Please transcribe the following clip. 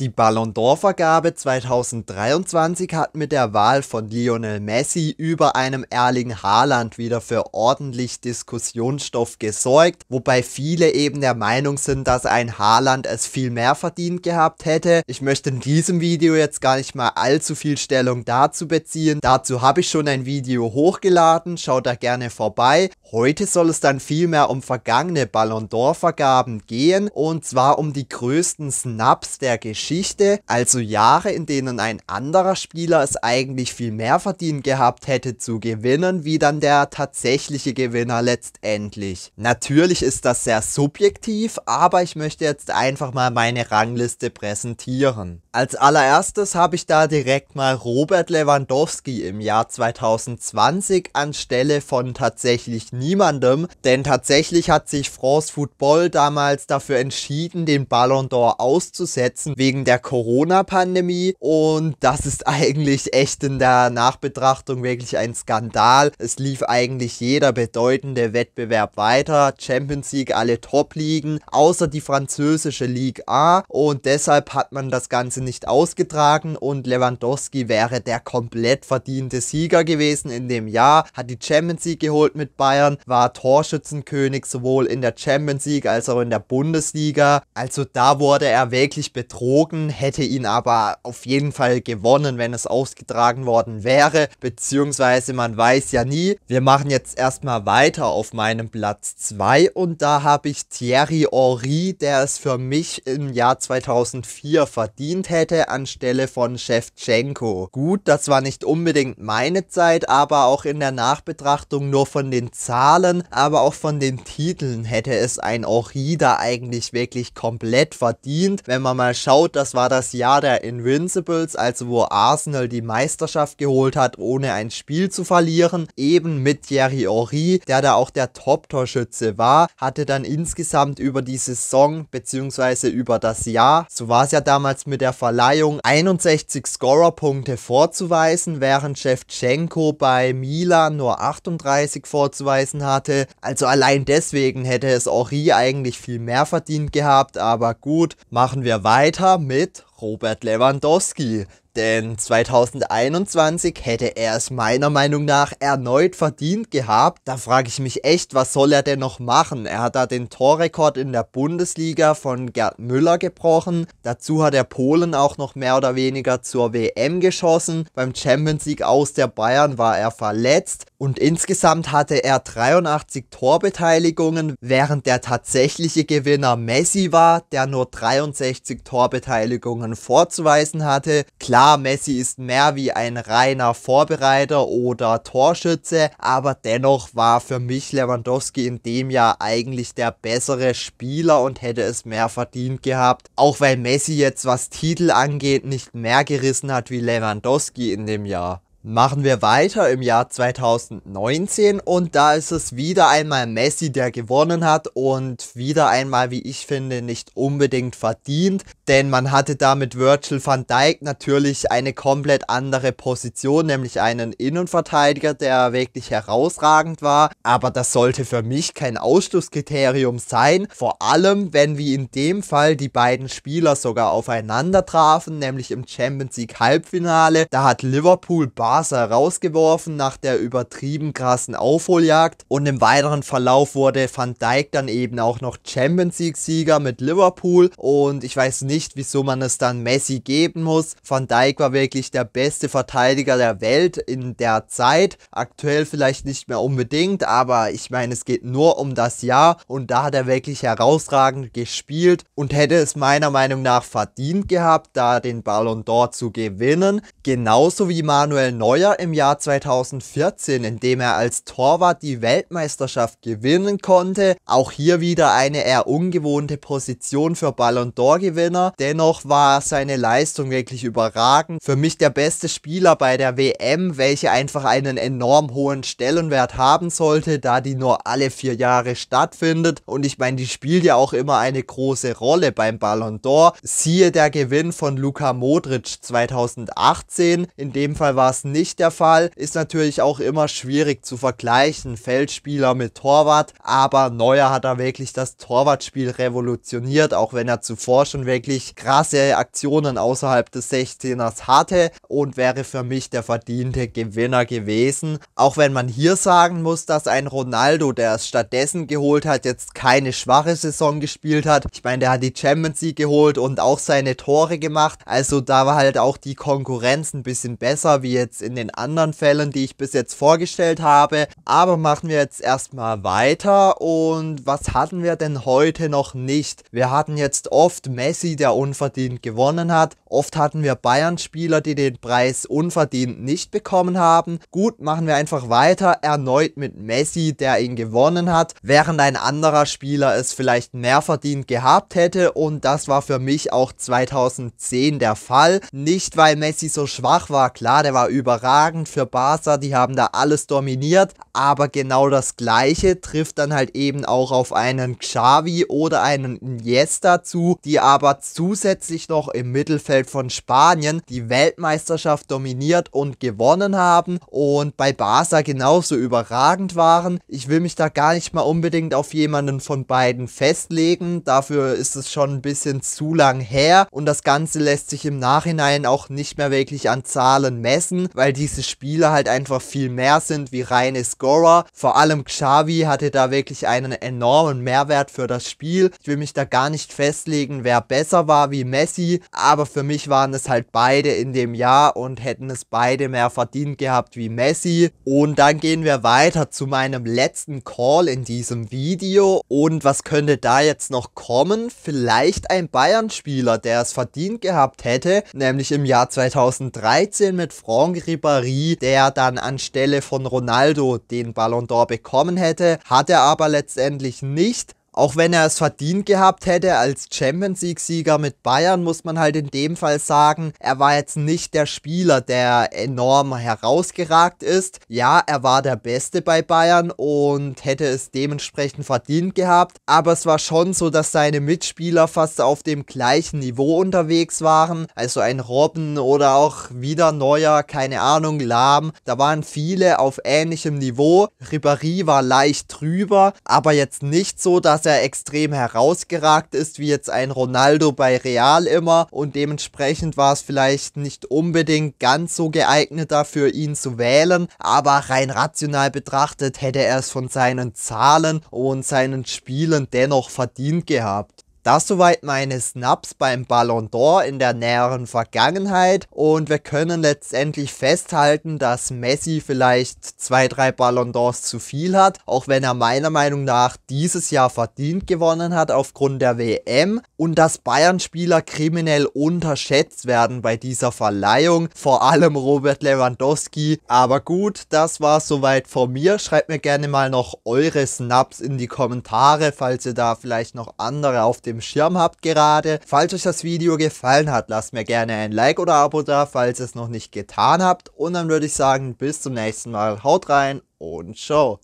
Die Ballon d'Or-Vergabe 2023 hat mit der Wahl von Lionel Messi über einem Erling Haaland wieder für ordentlich Diskussionsstoff gesorgt, wobei viele eben der Meinung sind, dass ein Haaland es viel mehr verdient gehabt hätte. Ich möchte in diesem Video jetzt gar nicht mal allzu viel Stellung dazu beziehen. Dazu habe ich schon ein Video hochgeladen, schaut da gerne vorbei. Heute soll es dann vielmehr um vergangene Ballon d'Or-Vergaben gehen und zwar um die größten Snaps der Geschichte Geschichte, also Jahre, in denen ein anderer Spieler es eigentlich viel mehr verdient gehabt hätte zu gewinnen, wie dann der tatsächliche Gewinner letztendlich. Natürlich ist das sehr subjektiv, aber ich möchte jetzt einfach mal meine Rangliste präsentieren. Als allererstes habe ich da direkt mal Robert Lewandowski im Jahr 2020 anstelle von tatsächlich niemandem, denn tatsächlich hat sich France Football damals dafür entschieden, den Ballon d'Or auszusetzen wegen der Corona-Pandemie und das ist eigentlich echt in der Nachbetrachtung wirklich ein Skandal. Es lief eigentlich jeder bedeutende Wettbewerb weiter, Champions League, alle Top-Ligen, außer die französische Ligue A und deshalb hat man das Ganze nicht nicht ausgetragen und Lewandowski wäre der komplett verdiente Sieger gewesen in dem Jahr, hat die Champions League geholt mit Bayern, war Torschützenkönig sowohl in der Champions League als auch in der Bundesliga. Also da wurde er wirklich betrogen, hätte ihn aber auf jeden Fall gewonnen, wenn es ausgetragen worden wäre, beziehungsweise man weiß ja nie. Wir machen jetzt erstmal weiter auf meinem Platz 2 und da habe ich Thierry Henry, der es für mich im Jahr 2004 verdient hätte anstelle von Shevchenko. Gut, das war nicht unbedingt meine Zeit, aber auch in der Nachbetrachtung nur von den Zahlen, aber auch von den Titeln hätte es ein Orida eigentlich wirklich komplett verdient. Wenn man mal schaut, das war das Jahr der Invincibles, also wo Arsenal die Meisterschaft geholt hat, ohne ein Spiel zu verlieren, eben mit Jerry Ori, der da auch der Top-Torschütze war, hatte dann insgesamt über die Saison bzw. über das Jahr, so war es ja damals mit der Verleihung 61 Scorerpunkte vorzuweisen, während Shevchenko bei Milan nur 38 vorzuweisen hatte. Also allein deswegen hätte es Ori eigentlich viel mehr verdient gehabt, aber gut, machen wir weiter mit Robert Lewandowski. Denn 2021 hätte er es meiner Meinung nach erneut verdient gehabt. Da frage ich mich echt, was soll er denn noch machen? Er hat da den Torrekord in der Bundesliga von Gerd Müller gebrochen. Dazu hat er Polen auch noch mehr oder weniger zur WM geschossen. Beim Champions League aus der Bayern war er verletzt. Und insgesamt hatte er 83 Torbeteiligungen, während der tatsächliche Gewinner Messi war, der nur 63 Torbeteiligungen vorzuweisen hatte. Klar, Klar, Messi ist mehr wie ein reiner Vorbereiter oder Torschütze, aber dennoch war für mich Lewandowski in dem Jahr eigentlich der bessere Spieler und hätte es mehr verdient gehabt. Auch weil Messi jetzt was Titel angeht nicht mehr gerissen hat wie Lewandowski in dem Jahr. Machen wir weiter im Jahr 2019 und da ist es wieder einmal Messi, der gewonnen hat und wieder einmal, wie ich finde, nicht unbedingt verdient, denn man hatte da mit Virgil van Dijk natürlich eine komplett andere Position, nämlich einen Innenverteidiger, der wirklich herausragend war, aber das sollte für mich kein Ausschlusskriterium sein, vor allem wenn wie in dem Fall die beiden Spieler sogar aufeinander trafen, nämlich im Champions League Halbfinale, da hat Liverpool Barca rausgeworfen nach der übertrieben krassen Aufholjagd und im weiteren Verlauf wurde Van Dijk dann eben auch noch Champions League Sieger mit Liverpool und ich weiß nicht, wieso man es dann Messi geben muss. Van Dijk war wirklich der beste Verteidiger der Welt in der Zeit. Aktuell vielleicht nicht mehr unbedingt, aber ich meine, es geht nur um das Jahr und da hat er wirklich herausragend gespielt und hätte es meiner Meinung nach verdient gehabt, da den Ballon d'Or zu gewinnen. Genauso wie Manuel Neuer im Jahr 2014, in dem er als Torwart die Weltmeisterschaft gewinnen konnte. Auch hier wieder eine eher ungewohnte Position für Ballon d'Or-Gewinner. Dennoch war seine Leistung wirklich überragend. Für mich der beste Spieler bei der WM, welche einfach einen enorm hohen Stellenwert haben sollte, da die nur alle vier Jahre stattfindet. Und ich meine, die spielt ja auch immer eine große Rolle beim Ballon d'Or. Siehe der Gewinn von Luka Modric 2018. In dem Fall war es nicht der Fall. Ist natürlich auch immer schwierig zu vergleichen, Feldspieler mit Torwart, aber Neuer hat da wirklich das Torwartspiel revolutioniert, auch wenn er zuvor schon wirklich krasse Aktionen außerhalb des 16ers hatte und wäre für mich der verdiente Gewinner gewesen. Auch wenn man hier sagen muss, dass ein Ronaldo, der es stattdessen geholt hat, jetzt keine schwache Saison gespielt hat. Ich meine, der hat die Champions League geholt und auch seine Tore gemacht. Also da war halt auch die Konkurrenz ein bisschen besser, wie jetzt jetzt in den anderen Fällen, die ich bis jetzt vorgestellt habe. Aber machen wir jetzt erstmal weiter und was hatten wir denn heute noch nicht? Wir hatten jetzt oft Messi, der unverdient gewonnen hat. Oft hatten wir Bayern-Spieler, die den Preis unverdient nicht bekommen haben. Gut, machen wir einfach weiter. Erneut mit Messi, der ihn gewonnen hat, während ein anderer Spieler es vielleicht mehr verdient gehabt hätte. Und das war für mich auch 2010 der Fall. Nicht, weil Messi so schwach war. Klar, der war über überragend für Barca, die haben da alles dominiert, aber genau das gleiche trifft dann halt eben auch auf einen Xavi oder einen Iniesta zu, die aber zusätzlich noch im Mittelfeld von Spanien die Weltmeisterschaft dominiert und gewonnen haben und bei Barca genauso überragend waren. Ich will mich da gar nicht mal unbedingt auf jemanden von beiden festlegen, dafür ist es schon ein bisschen zu lang her und das Ganze lässt sich im Nachhinein auch nicht mehr wirklich an Zahlen messen, weil diese Spieler halt einfach viel mehr sind wie reine Scorer. Vor allem Xavi hatte da wirklich einen enormen Mehrwert für das Spiel. Ich will mich da gar nicht festlegen, wer besser war wie Messi, aber für mich waren es halt beide in dem Jahr und hätten es beide mehr verdient gehabt wie Messi. Und dann gehen wir weiter zu meinem letzten Call in diesem Video. Und was könnte da jetzt noch kommen? Vielleicht ein Bayern-Spieler, der es verdient gehabt hätte, nämlich im Jahr 2013 mit Franck Ribéry, der dann anstelle von Ronaldo den Ballon d'Or bekommen hätte, hat er aber letztendlich nicht. Auch wenn er es verdient gehabt hätte als Champions League-Sieger mit Bayern, muss man halt in dem Fall sagen, er war jetzt nicht der Spieler, der enorm herausgeragt ist. Ja, er war der Beste bei Bayern und hätte es dementsprechend verdient gehabt, aber es war schon so, dass seine Mitspieler fast auf dem gleichen Niveau unterwegs waren. Also ein Robben oder auch wieder Neuer, keine Ahnung, Lahm. Da waren viele auf ähnlichem Niveau. Ribéry war leicht drüber, aber jetzt nicht so, dass er extrem herausgeragt ist, wie jetzt ein Ronaldo bei Real immer. Und dementsprechend war es vielleicht nicht unbedingt ganz so geeignet dafür, ihn zu wählen. Aber rein rational betrachtet hätte er es von seinen Zahlen und seinen Spielen dennoch verdient gehabt. Das soweit meine Snaps beim Ballon d'Or in der näheren Vergangenheit und wir können letztendlich festhalten, dass Messi vielleicht zwei, drei Ballon d'Ors zu viel hat, auch wenn er meiner Meinung nach dieses Jahr verdient gewonnen hat aufgrund der WM und dass Bayern-Spieler kriminell unterschätzt werden bei dieser Verleihung, vor allem Robert Lewandowski. Aber gut, das war soweit von mir. Schreibt mir gerne mal noch eure Snaps in die Kommentare, falls ihr da vielleicht noch andere auf dem dem Schirm habt gerade. Falls euch das Video gefallen hat, lasst mir gerne ein Like oder Abo da, falls ihr es noch nicht getan habt. Und dann würde ich sagen, bis zum nächsten Mal. Haut rein und ciao.